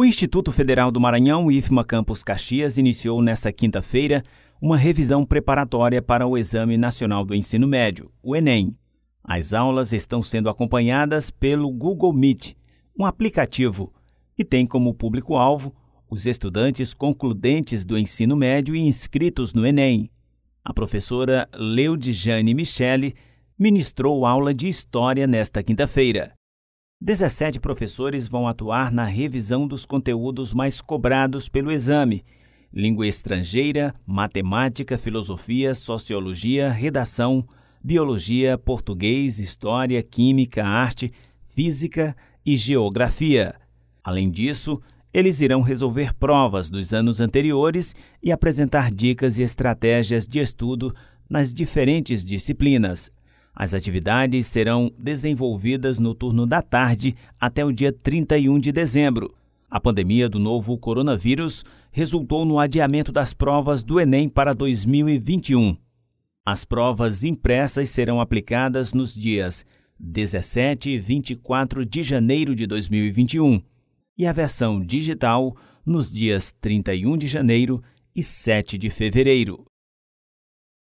O Instituto Federal do Maranhão, IFMA Campus Caxias, iniciou nesta quinta-feira uma revisão preparatória para o Exame Nacional do Ensino Médio, o Enem. As aulas estão sendo acompanhadas pelo Google Meet, um aplicativo e tem como público-alvo os estudantes concludentes do ensino médio e inscritos no Enem. A professora Leudijane Michele ministrou aula de História nesta quinta-feira. 17 professores vão atuar na revisão dos conteúdos mais cobrados pelo exame: língua estrangeira, matemática, filosofia, sociologia, redação, biologia, português, história, química, arte, física e geografia. Além disso, eles irão resolver provas dos anos anteriores e apresentar dicas e estratégias de estudo nas diferentes disciplinas. As atividades serão desenvolvidas no turno da tarde até o dia 31 de dezembro. A pandemia do novo coronavírus resultou no adiamento das provas do Enem para 2021. As provas impressas serão aplicadas nos dias 17 e 24 de janeiro de 2021 e a versão digital nos dias 31 de janeiro e 7 de fevereiro.